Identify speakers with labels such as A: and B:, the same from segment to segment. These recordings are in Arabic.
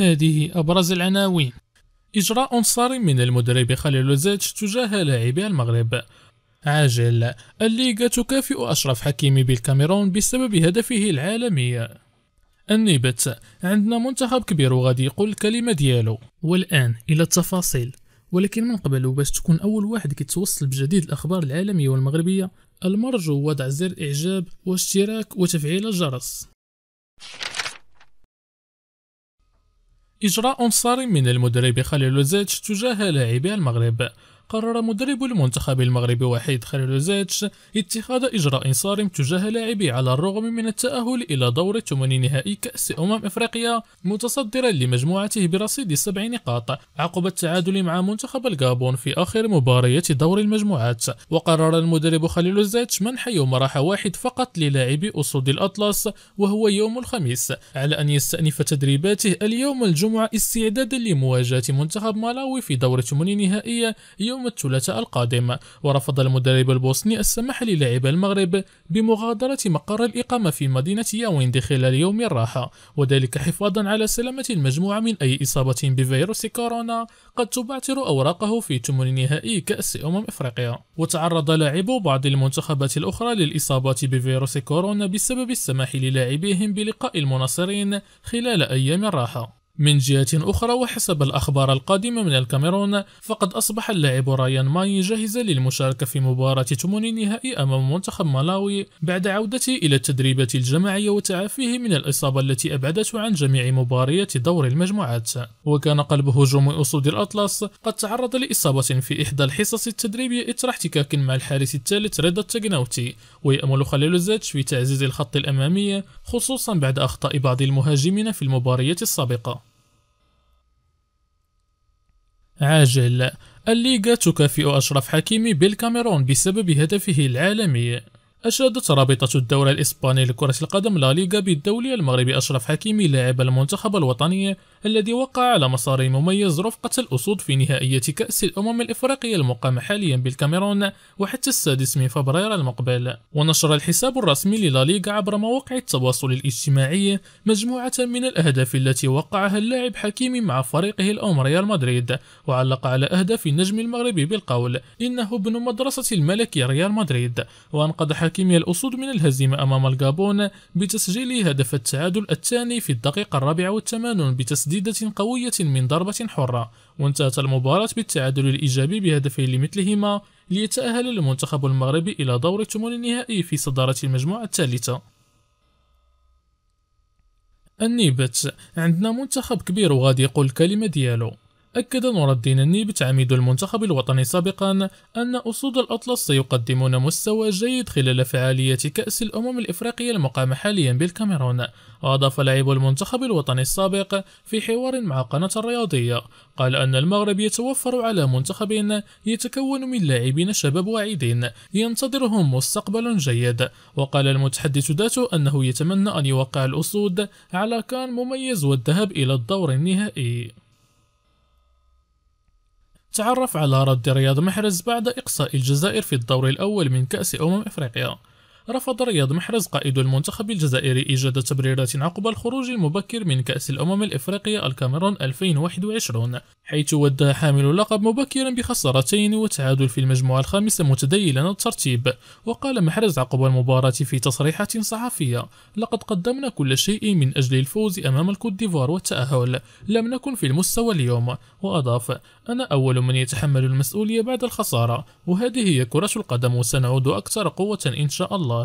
A: هذه أبرز العناوين إجراء صارم من المدرب خليل زيتش تجاه لاعبي المغرب عاجل الليغا تكافئ أشرف حكيمي بالكاميرون بسبب هدفه العالمي النبت عندنا منتخب كبير وغادي يقول الكلمة ديالو والآن إلى التفاصيل ولكن من قبل باش تكون أول واحد كيتوصل بجديد الأخبار العالمية والمغربية المرجو وضع زر إعجاب واشتراك وتفعيل الجرس you إجراء صارم من المدرب خليل زيتش تجاه لاعبي المغرب قرر مدرب المنتخب المغربي وحيد خليلوزيتش اتخاذ إجراء صارم تجاه لاعبي على الرغم من التأهل إلى دور ثماني نهائي كأس أمم إفريقيا متصدرا لمجموعته برصيد سبع نقاط عقب التعادل مع منتخب الغابون في آخر مباريات دور المجموعات وقرر المدرب خليلوزيتش منح يوم راحة واحد فقط للاعبي أسود الأطلس وهو يوم الخميس على أن يستأنف تدريباته اليوم الجمعة استعدادا لمواجهة منتخب مالاوي في دور ثماني نهائي يوم يوم الثلاثاء القادم ورفض المدرب البوسني السماح للاعب المغرب بمغادرة مقر الإقامة في مدينة ياويندي خلال يوم الراحة وذلك حفاظا على سلامة المجموعة من أي إصابة بفيروس كورونا قد تبعثر أوراقه في ثمن نهائي كأس أمم إفريقيا وتعرض لاعبو بعض المنتخبات الأخرى للإصابات بفيروس كورونا بسبب السماح للاعبيهم بلقاء المناصرين خلال أيام الراحة من جهة أخرى وحسب الأخبار القادمة من الكاميرون فقد أصبح اللاعب رايان ماي جاهزا للمشاركة في مباراة ثمن نهائي أمام منتخب مالاوي بعد عودته إلى التدريبات الجماعية وتعافيه من الإصابة التي أبعدته عن جميع مباريات دور المجموعات وكان قلب هجوم أسود الأطلس قد تعرض لإصابة في إحدى الحصص التدريبية إثر احتكاك مع الحارس الثالث رضا التجناوتي ويأمل خليل الزاتش في تعزيز الخط الأمامي خصوصا بعد أخطاء بعض المهاجمين في المباريات السابقة عاجل الليغا تكافئ أشرف حكيمي بالكاميرون بسبب هدفه العالمي أشادت رابطة الدورة الإسبانية لكرة القدم لا ليغا بالدولي المغربي أشرف حكيمي لاعب المنتخب الوطني الذي وقع على مسار مميز رفقة الأسود في نهائية كأس الأمم الإفريقية المقام حاليا بالكاميرون وحتى السادس من فبراير المقبل ونشر الحساب الرسمي للاليغا عبر مواقع التواصل الاجتماعي مجموعة من الأهداف التي وقعها اللاعب حكيمي مع فريقه الأم ريال مدريد وعلق على أهداف النجم المغربي بالقول إنه ابن مدرسة الملك ريال مدريد وأنقذ حكيمي الأسود من الهزيمة أمام الجابون بتسجيل هدف التعادل الثاني في الدقيقة الرابعة والثمانون بتسجيل تسديدة قوية من ضربة حرة وانتهت المباراة بالتعادل الإيجابي بهدفين لمثلهما ليتأهل المنتخب المغربي إلى دور الثمن النهائي في صدارة المجموعة الثالثة النيبت عندنا منتخب كبير وغادي يقول الكلمة ديالو أكد نور الدين النيبت عميد المنتخب الوطني سابقا أن أسود الأطلس سيقدمون مستوى جيد خلال فعالية كأس الأمم الإفريقية المقامة حاليا بالكاميرون وأضاف لاعب المنتخب الوطني السابق في حوار مع قناة الرياضية قال أن المغرب يتوفر على منتخب يتكون من لاعبين شباب واعدين ينتظرهم مستقبل جيد وقال المتحدث ذاته أنه يتمنى أن يوقع الأسود على كان مميز والذهاب إلى الدور النهائي تعرف على رد رياض محرز بعد إقصاء الجزائر في الدور الأول من كأس أمم إفريقيا رفض رياض محرز قائد المنتخب الجزائري إيجاد تبريرات عقب الخروج المبكر من كأس الأمم الإفريقية الكاميرون 2021 حيث ودى حامل اللقب مبكرا بخسارتين وتعادل في المجموعة الخامسة متديلا الترتيب وقال محرز عقب المباراة في تصريحات صحفية لقد قدمنا كل شيء من أجل الفوز أمام الكوت ديفوار والتأهل لم نكن في المستوى اليوم وأضاف أنا أول من يتحمل المسؤولية بعد الخسارة وهذه هي كرة القدم وسنعود أكثر قوة إن شاء الله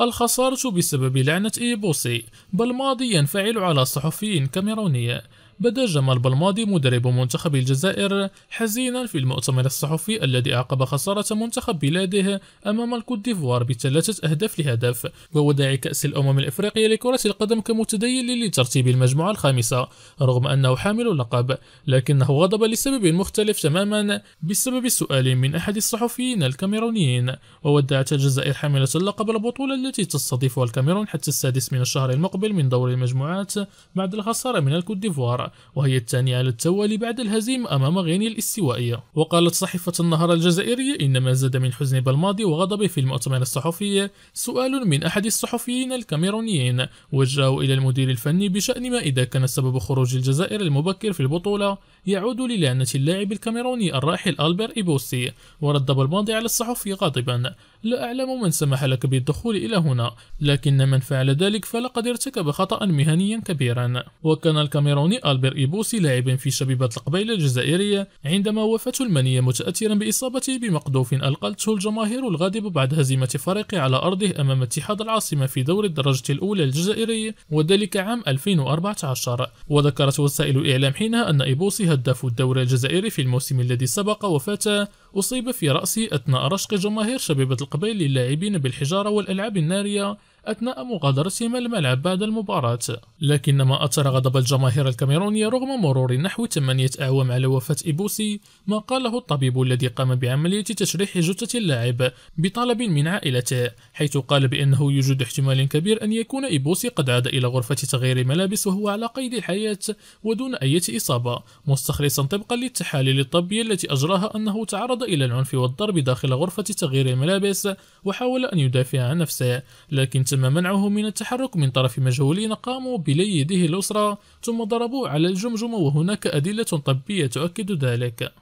A: الخسارة بسبب لعنة إيبوسي بل ماضي ينفعل على صحفي كاميروني بدا جمال بلماضي مدرب منتخب الجزائر حزينا في المؤتمر الصحفي الذي أعقب خسارة منتخب بلاده أمام الكوت ديفوار بثلاثة أهداف لهدف ووداع كأس الأمم الإفريقية لكرة القدم كمتدين لترتيب المجموعة الخامسة رغم أنه حامل اللقب لكنه غضب لسبب مختلف تماما بسبب سؤال من أحد الصحفيين الكاميرونيين وودعت الجزائر حاملة اللقب البطولة التي تستضيفها الكاميرون حتى السادس من الشهر المقبل من دور المجموعات بعد الخسارة من الكوت ديفوار وهي الثانية على التوالي بعد الهزيمة أمام غينيا الاستوائية وقالت صحيفة النهار الجزائرية إن ما زاد من حزن بالماضي وغضبه في المؤتمر الصحفي سؤال من أحد الصحفيين الكاميرونيين وجهه إلى المدير الفني بشأن ما إذا كان سبب خروج الجزائر المبكر في البطولة يعود للعنة اللاعب الكاميروني الراحل ألبير إيبوسي ورد بالماضي على الصحفي غاضبا لا أعلم من سمح لك بالدخول إلى هنا لكن من فعل ذلك فلقد ارتكب خطأ مهنيا كبيرا وكان الكاميروني ألبير ألبير إيبوسي لاعب في شبيبة القبيلة الجزائرية عندما وفاته المنية متأثرا بإصابته بمقذوف ألقلته الجماهير الغاضبة بعد هزيمة فريقه على أرضه أمام اتحاد العاصمة في دور الدرجة الأولى الجزائرية وذلك عام 2014 وذكرت وسائل إعلام حينها أن إيبوسي هداف الدوري الجزائري في الموسم الذي سبق وفاته أصيب في رأسي أثناء رشق جماهير شبيبة القبيل للاعبين بالحجارة والألعاب النارية أثناء مغادرتهم الملعب بعد المباراة لكن ما أثر غضب الجماهير الكاميرونية رغم مرور نحو 8 أعوام على وفاة إيبوسي ما قاله الطبيب الذي قام بعملية تشريح جثة اللاعب بطلب من عائلته حيث قال بأنه يوجد احتمال كبير أن يكون إيبوسي قد عاد إلى غرفة تغيير ملابس وهو على قيد الحياة ودون أي إصابة مستخلصا طبقا للتحاليل الطبية التي أجراها أنه تعرض تعرض إلى العنف والضرب داخل غرفة تغيير الملابس وحاول أن يدافع عن نفسه لكن تم منعه من التحرك من طرف مجهولين قاموا بلي يده الأسرة ثم ضربوه على الجمجمة وهناك أدلة طبية تؤكد ذلك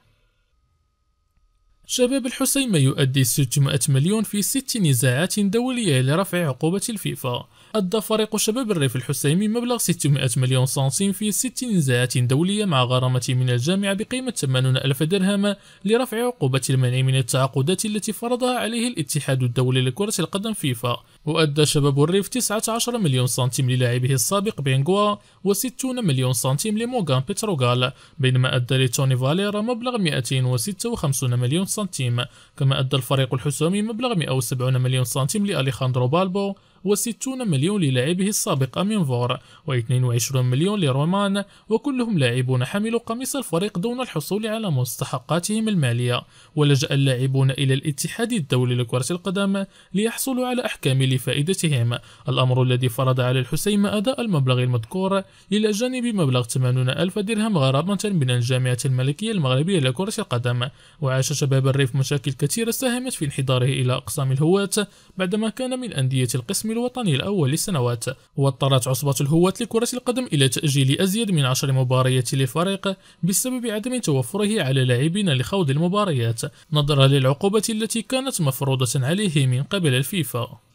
A: شباب الحسيمة يؤدي 600 مليون في ست نزاعات دولية لرفع عقوبة الفيفا أدى فريق شباب الريف الحسيمي مبلغ 600 مليون سنتيم في ست نزاعات دولية مع غرامة من الجامعة بقيمة 80 ألف درهم لرفع عقوبة المنع من التعاقدات التي فرضها عليه الاتحاد الدولي لكرة القدم فيفا وأدى شباب الريف 19 مليون سنتيم للاعبه السابق بينغوا و60 مليون سنتيم لموغان بتروغال بينما أدى لتوني فاليرا مبلغ 256 مليون سنتيم سنتيم كما أدى الفريق الحسومي مبلغ 170 مليون سنتيم لأليخاندرو بالبو و60 مليون للاعبه السابق فور و22 مليون لرومان وكلهم لاعبون حملوا قميص الفريق دون الحصول على مستحقاتهم المالية ولجأ اللاعبون إلى الاتحاد الدولي لكرة القدم ليحصلوا على أحكام لفائدتهم الأمر الذي فرض على الحسيم أداء المبلغ المذكور إلى جانب مبلغ 80 ألف درهم غرامة من الجامعة الملكية المغربية لكرة القدم وعاش شباب الريف مشاكل كثيرة ساهمت في انحداره إلى أقسام الهواة بعدما كان من أندية القسم الرسمي الوطني الأول لسنوات واضطرت عصبة الهواة لكرة القدم إلى تأجيل أزيد من عشر مباريات للفريق بسبب عدم توفره على لاعبين لخوض المباريات نظرا للعقوبة التي كانت مفروضة عليه من قبل الفيفا